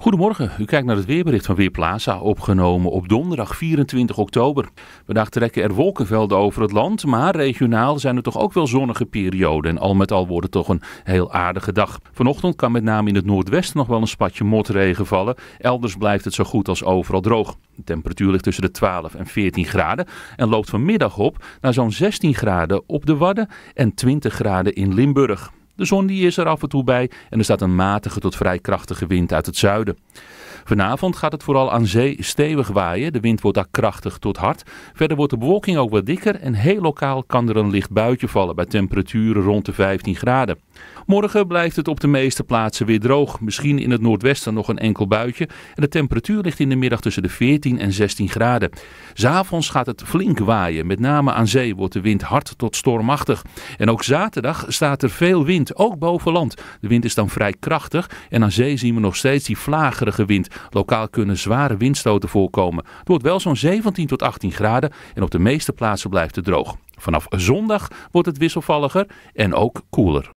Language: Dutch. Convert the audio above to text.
Goedemorgen, u kijkt naar het weerbericht van Weerplaza, opgenomen op donderdag 24 oktober. Vandaag trekken er wolkenvelden over het land, maar regionaal zijn er toch ook wel zonnige perioden. En al met al wordt het toch een heel aardige dag. Vanochtend kan met name in het noordwesten nog wel een spatje motregen vallen. Elders blijft het zo goed als overal droog. De temperatuur ligt tussen de 12 en 14 graden en loopt vanmiddag op naar zo'n 16 graden op de Wadden en 20 graden in Limburg. De zon die is er af en toe bij en er staat een matige tot vrij krachtige wind uit het zuiden. Vanavond gaat het vooral aan zee stevig waaien. De wind wordt daar krachtig tot hard. Verder wordt de bewolking ook wat dikker en heel lokaal kan er een licht buitje vallen bij temperaturen rond de 15 graden. Morgen blijft het op de meeste plaatsen weer droog. Misschien in het noordwesten nog een enkel buitje. En de temperatuur ligt in de middag tussen de 14 en 16 graden. S'avonds gaat het flink waaien. Met name aan zee wordt de wind hard tot stormachtig. En ook zaterdag staat er veel wind, ook boven land. De wind is dan vrij krachtig en aan zee zien we nog steeds die vlagerige wind. Lokaal kunnen zware windstoten voorkomen. Het wordt wel zo'n 17 tot 18 graden en op de meeste plaatsen blijft het droog. Vanaf zondag wordt het wisselvalliger en ook koeler.